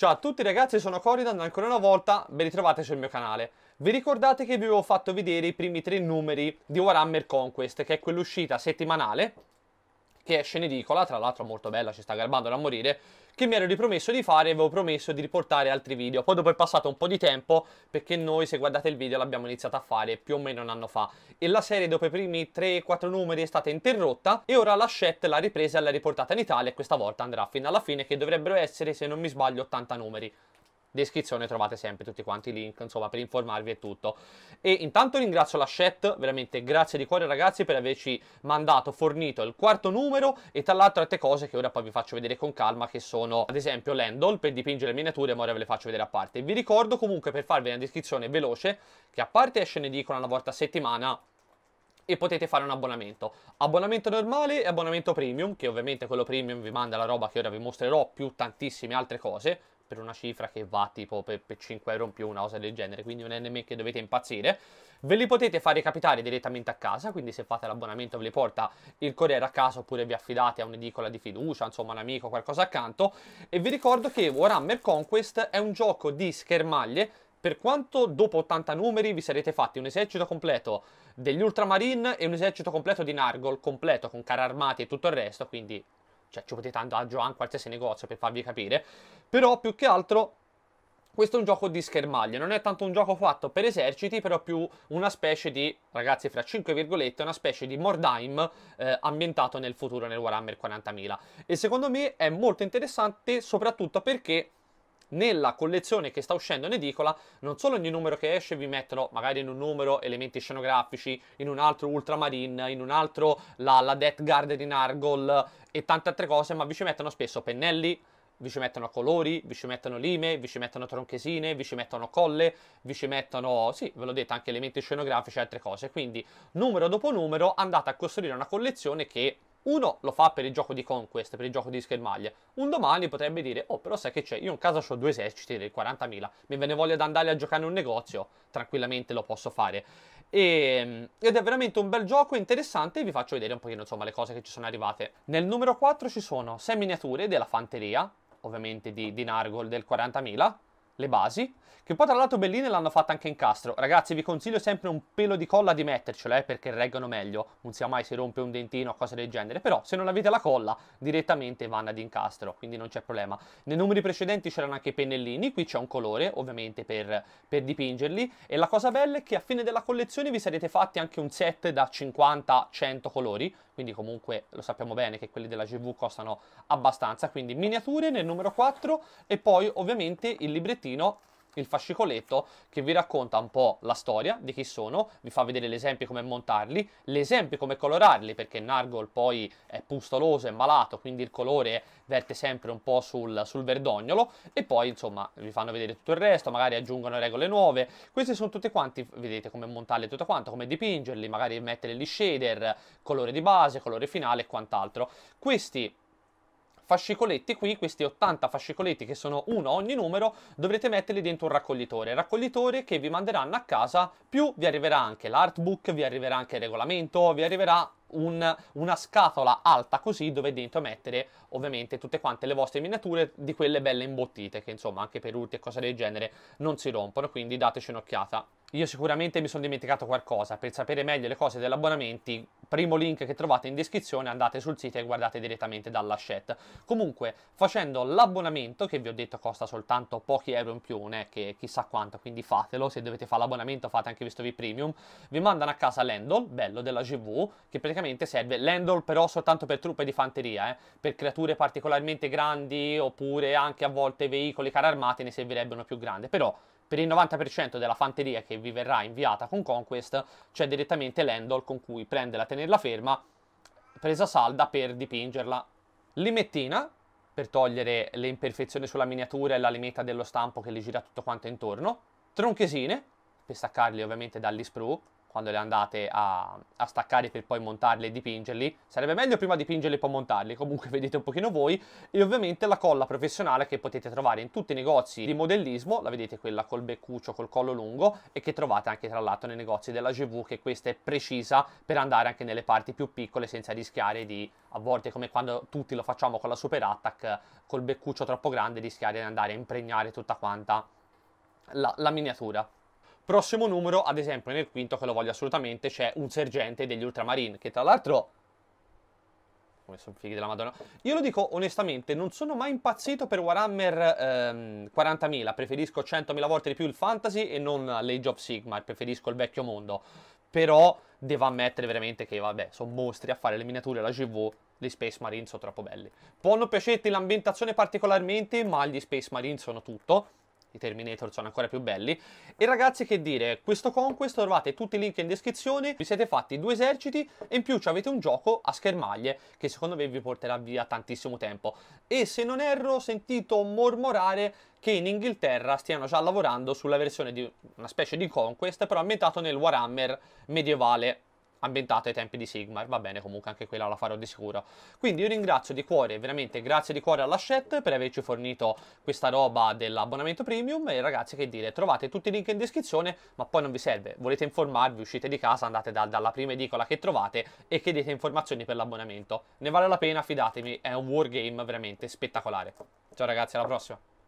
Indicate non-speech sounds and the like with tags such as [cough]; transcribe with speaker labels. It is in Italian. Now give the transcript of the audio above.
Speaker 1: Ciao a tutti ragazzi, sono Coridan, ancora una volta ben ritrovati sul mio canale. Vi ricordate che vi avevo fatto vedere i primi tre numeri di Warhammer Conquest, che è quell'uscita settimanale, che esce in edicola, tra l'altro molto bella, ci sta garbando da morire, che mi ero ripromesso di fare e avevo promesso di riportare altri video. Poi dopo è passato un po' di tempo perché noi, se guardate il video, l'abbiamo iniziato a fare più o meno un anno fa. E la serie dopo i primi 3-4 numeri è stata interrotta e ora la Shet l'ha ripresa e l'ha riportata in Italia e questa volta andrà fino alla fine che dovrebbero essere, se non mi sbaglio, 80 numeri descrizione trovate sempre tutti quanti i link, insomma, per informarvi e tutto. E intanto ringrazio la chat, veramente grazie di cuore ragazzi per averci mandato, fornito il quarto numero e tra l'altro altre cose che ora poi vi faccio vedere con calma che sono ad esempio l'handle per dipingere le miniature, ma ora ve le faccio vedere a parte. Vi ricordo comunque per farvi una descrizione veloce che a parte esce in edicola una volta a settimana, e potete fare un abbonamento. Abbonamento normale e abbonamento premium, che ovviamente quello premium vi manda la roba che ora vi mostrerò, più tantissime altre cose, per una cifra che va tipo per, per 5 euro in più, una cosa del genere, quindi non è nemmeno che dovete impazzire. Ve li potete fare capitare direttamente a casa, quindi se fate l'abbonamento ve li porta il corriere a casa oppure vi affidate a un'edicola di fiducia, insomma un amico, qualcosa accanto. E vi ricordo che Warhammer Conquest è un gioco di schermaglie per quanto dopo 80 numeri vi sarete fatti un esercito completo degli Ultramarine e un esercito completo di Nargol, completo con carri armati e tutto il resto, quindi cioè ci potete andare a giocare qualsiasi negozio per farvi capire, però più che altro questo è un gioco di schermaglie, non è tanto un gioco fatto per eserciti, però più una specie di, ragazzi, fra 5 virgolette, una specie di Mordheim eh, ambientato nel futuro nel Warhammer 40.000. E secondo me è molto interessante soprattutto perché nella collezione che sta uscendo in edicola, non solo ogni numero che esce vi mettono magari in un numero elementi scenografici, in un altro Ultramarine, in un altro la, la Death Guard di Nargol e tante altre cose, ma vi ci mettono spesso pennelli, vi ci mettono colori, vi ci mettono lime, vi ci mettono tronchesine, vi ci mettono colle, vi ci mettono, sì, ve l'ho detto, anche elementi scenografici e altre cose. Quindi, numero dopo numero, andate a costruire una collezione che uno lo fa per il gioco di Conquest, per il gioco di schermaglie. Un domani potrebbe dire, oh però sai che c'è, io in casa ho due eserciti del 40.000, mi ve ne voglio ad andare a giocare in un negozio, tranquillamente lo posso fare. E, ehm, ed è veramente un bel gioco interessante vi faccio vedere un pochino insomma le cose che ci sono arrivate. Nel numero 4 ci sono 6 miniature della fanteria, ovviamente di, di Nargol del 40.000, le basi, che poi tra l'altro belline l'hanno fatta anche in castro. Ragazzi vi consiglio sempre un pelo di colla di mettercela eh, perché reggono meglio. Non sia mai si rompe un dentino o cose del genere. Però se non avete la colla direttamente vanno ad incastro. Quindi non c'è problema. Nei numeri precedenti c'erano anche i pennellini. Qui c'è un colore ovviamente per, per dipingerli. E la cosa bella è che a fine della collezione vi sarete fatti anche un set da 50-100 colori. Quindi comunque lo sappiamo bene che quelli della GV costano abbastanza. Quindi miniature nel numero 4 e poi ovviamente il librettino il fascicoletto che vi racconta un po' la storia di chi sono, vi fa vedere l'esempio come montarli, l'esempio come colorarli, perché Nargol poi è pustoloso, e malato, quindi il colore verte sempre un po' sul, sul verdognolo, e poi insomma vi fanno vedere tutto il resto, magari aggiungono regole nuove, questi sono tutti quanti, vedete come montarli tutto quanto, come dipingerli, magari mettere gli shader, colore di base, colore finale e quant'altro. Questi fascicoletti qui, questi 80 fascicoletti che sono uno ogni numero, dovrete metterli dentro un raccoglitore, raccoglitore che vi manderanno a casa, più vi arriverà anche l'artbook, vi arriverà anche il regolamento, vi arriverà un, una scatola alta così dove dentro mettere ovviamente tutte quante le vostre miniature di quelle belle imbottite che insomma anche per urti e cose del genere non si rompono, quindi dateci un'occhiata. Io sicuramente mi sono dimenticato qualcosa, per sapere meglio le cose degli abbonamenti, primo link che trovate in descrizione, andate sul sito e guardate direttamente dalla chat. Comunque, facendo l'abbonamento, che vi ho detto costa soltanto pochi euro in più, non che chissà quanto, quindi fatelo, se dovete fare l'abbonamento fate anche questo vi premium, vi mandano a casa l'handle, bello, della GV, che praticamente praticamente serve l'handle però soltanto per truppe di fanteria, eh, per creature particolarmente grandi oppure anche a volte veicoli, carri armati ne servirebbero più grande però per il 90% della fanteria che vi verrà inviata con Conquest c'è direttamente l'handle con cui prenderla, tenerla ferma, presa salda per dipingerla. Limettina, per togliere le imperfezioni sulla miniatura e la limetta dello stampo che le gira tutto quanto intorno. Tronchesine, per staccarli ovviamente dall'isprue quando le andate a, a, staccare per poi montarli e dipingerli. Sarebbe meglio prima dipingerli e poi montarli, comunque [laughs] vedete un pochino voi. E ovviamente la colla professionale che potete trovare in tutti i negozi di modellismo, la vedete quella col beccuccio, col collo lungo, e che trovate anche tra l'altro nei negozi della GV, che questa è precisa per andare anche nelle parti più piccole senza rischiare di, a volte come quando tutti lo facciamo con la Super Attack, col beccuccio troppo grande, rischiare di andare a impregnare tutta quanta la, la miniatura. Prossimo numero, ad esempio, nel quinto che lo voglio assolutamente, c'è un sergente degli Ultramarine, che tra l'altro... Come sono figli della Madonna. Io lo dico onestamente, non sono mai impazzito per Warhammer ehm, 40.000, preferisco 100.000 volte di più il fantasy e non l'Age of Sigmar, preferisco il vecchio mondo. Però devo ammettere veramente che, vabbè, sono mostri a fare le miniature alla GV, gli Space Marine sono troppo belli. Può non piacerti l'ambientazione particolarmente, ma gli Space Marine sono tutto i Terminator sono ancora più belli. E ragazzi che dire, questo Conquest trovate tutti i link in descrizione, vi siete fatti due eserciti e in più avete un gioco a schermaglie che secondo me vi porterà via tantissimo tempo. E se non erro ho sentito mormorare che in Inghilterra stiano già lavorando sulla versione di una specie di Conquest però ambientato nel Warhammer medievale ambientato ai tempi di Sigmar, va bene, comunque anche quella la farò di sicuro. Quindi io ringrazio di cuore, veramente grazie di cuore alla Shet per averci fornito questa roba dell'abbonamento premium e ragazzi che dire, trovate tutti i link in descrizione, ma poi non vi serve, volete informarvi, uscite di casa, andate da, dalla prima edicola che trovate e chiedete informazioni per l'abbonamento. Ne vale la pena, fidatemi, è un wargame veramente spettacolare. Ciao ragazzi, alla prossima!